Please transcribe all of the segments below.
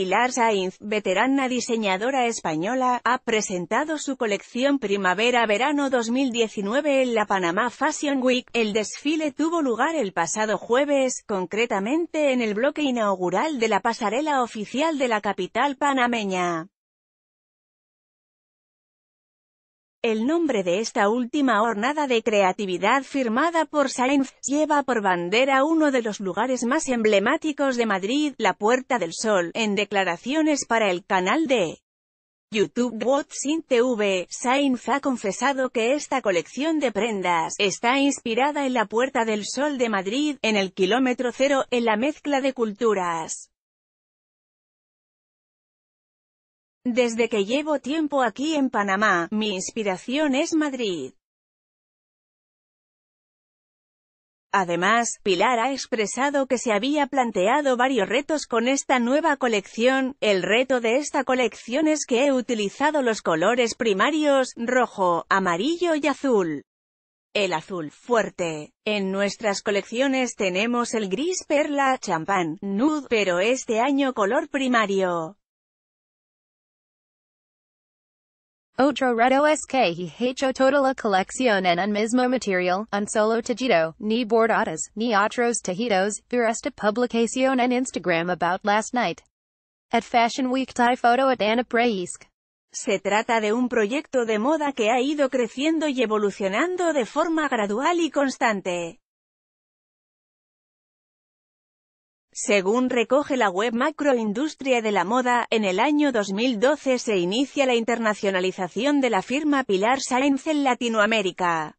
Pilar Sainz, veterana diseñadora española, ha presentado su colección Primavera-Verano 2019 en la Panamá Fashion Week. El desfile tuvo lugar el pasado jueves, concretamente en el bloque inaugural de la pasarela oficial de la capital panameña. El nombre de esta última hornada de creatividad firmada por Sainz, lleva por bandera uno de los lugares más emblemáticos de Madrid, la Puerta del Sol, en declaraciones para el canal de YouTube Watching TV, Sainz ha confesado que esta colección de prendas, está inspirada en la Puerta del Sol de Madrid, en el kilómetro cero, en la mezcla de culturas. Desde que llevo tiempo aquí en Panamá, mi inspiración es Madrid. Además, Pilar ha expresado que se había planteado varios retos con esta nueva colección. El reto de esta colección es que he utilizado los colores primarios, rojo, amarillo y azul. El azul fuerte. En nuestras colecciones tenemos el gris perla champán, nude, pero este año color primario. Otro reto es que he hecho toda la colección en un mismo material, un solo tejido, ni bordadas, ni otros tejidos, por esta publicación en Instagram about last night. At Fashion Week tie Photo at Anna Preisk. Se trata de un proyecto de moda que ha ido creciendo y evolucionando de forma gradual y constante. Según recoge la web Macroindustria de la Moda, en el año 2012 se inicia la internacionalización de la firma Pilar Sainz en Latinoamérica.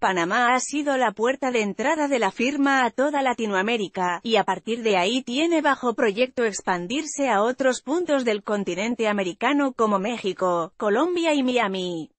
Panamá ha sido la puerta de entrada de la firma a toda Latinoamérica, y a partir de ahí tiene bajo proyecto expandirse a otros puntos del continente americano como México, Colombia y Miami.